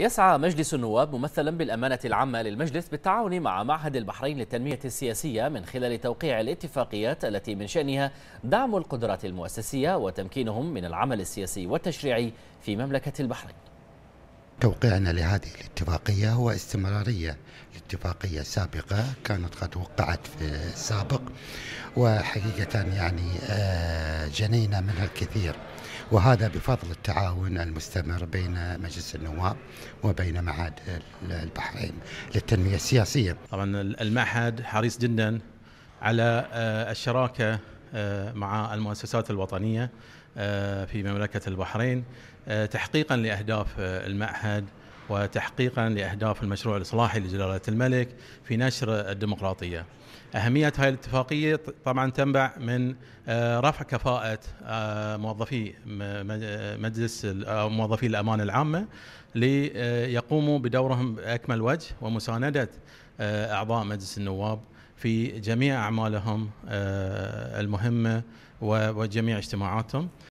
يسعى مجلس النواب ممثلا بالأمانة العامة للمجلس بالتعاون مع معهد البحرين للتنمية السياسية من خلال توقيع الاتفاقيات التي من شأنها دعم القدرات المؤسسية وتمكينهم من العمل السياسي والتشريعي في مملكة البحرين توقيعنا لهذه الاتفاقية هو استمرارية لاتفاقية سابقة كانت قد وقعت في السابق وحقيقة يعني آه جنينة منها الكثير وهذا بفضل التعاون المستمر بين مجلس النواب وبين معهد البحرين للتنمية السياسية طبعا المعهد حريص جدا على آه، الشراكة آه، مع المؤسسات الوطنية آه، في مملكة البحرين تحقيقا لأهداف المعهد وتحقيقا لأهداف المشروع الإصلاحي لجلالة الملك في نشر الديمقراطية أهمية هذه الاتفاقية طبعا تنبع من آه، رفع كفاءة آه، موظفي مجلس أو آه، موظفي الأمانة العامة ليقوموا بدورهم بأكمل وجه ومساندة أعضاء مجلس النواب في جميع أعمالهم المهمة وجميع اجتماعاتهم